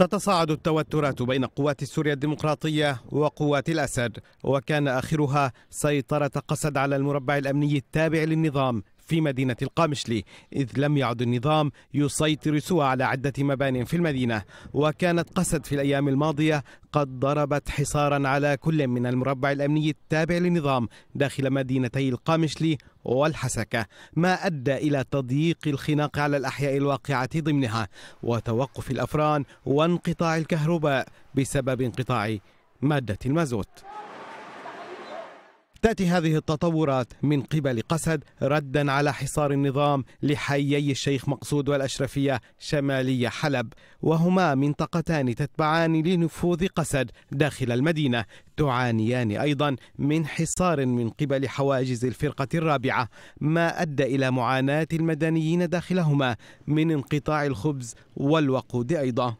تتصاعد التوترات بين قوات سوريا الديمقراطية وقوات الأسد وكان آخرها سيطرة قسد على المربع الأمني التابع للنظام في مدينة القامشلي إذ لم يعد النظام يسيطر سوى على عدة مبان في المدينة وكانت قسد في الأيام الماضية قد ضربت حصارا على كل من المربع الأمني التابع للنظام داخل مدينتي القامشلي والحسكة ما أدى إلى تضييق الخناق على الأحياء الواقعة ضمنها وتوقف الأفران وانقطاع الكهرباء بسبب انقطاع مادة المازوت تأتي هذه التطورات من قبل قسد ردا على حصار النظام لحيي الشيخ مقصود والأشرفية شمالي حلب وهما منطقتان تتبعان لنفوذ قسد داخل المدينة تعانيان أيضا من حصار من قبل حواجز الفرقة الرابعة ما أدى إلى معاناة المدنيين داخلهما من انقطاع الخبز والوقود أيضا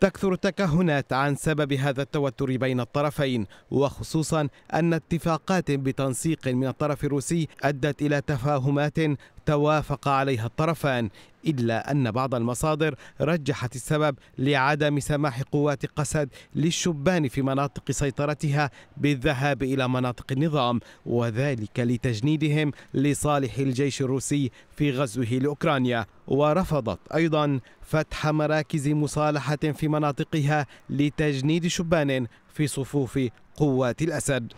تكثر التكهنات عن سبب هذا التوتر بين الطرفين وخصوصا أن اتفاقات بتنسيق من الطرف الروسي أدت إلى تفاهمات توافق عليها الطرفان إلا أن بعض المصادر رجحت السبب لعدم سماح قوات قسد للشبان في مناطق سيطرتها بالذهاب إلى مناطق النظام وذلك لتجنيدهم لصالح الجيش الروسي في غزوه لأوكرانيا ورفضت أيضا فتح مراكز مصالحة في مناطقها لتجنيد شبان في صفوف قوات الأسد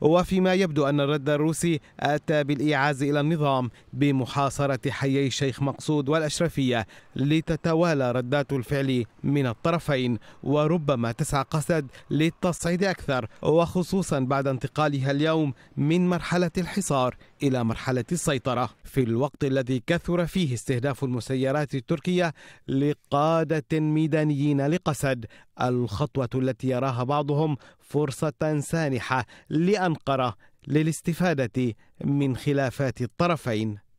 وفيما يبدو أن الرد الروسي أتى بالإيعاز إلى النظام بمحاصرة حيي الشيخ مقصود والأشرفية لتتوالى ردات الفعل من الطرفين وربما تسعى قسد للتصعيد أكثر وخصوصا بعد انتقالها اليوم من مرحلة الحصار إلى مرحلة السيطرة في الوقت الذي كثر فيه استهداف المسيرات التركية لقادة ميدانيين لقسد الخطوة التي يراها بعضهم فرصة سانحة لأنقرة للاستفادة من خلافات الطرفين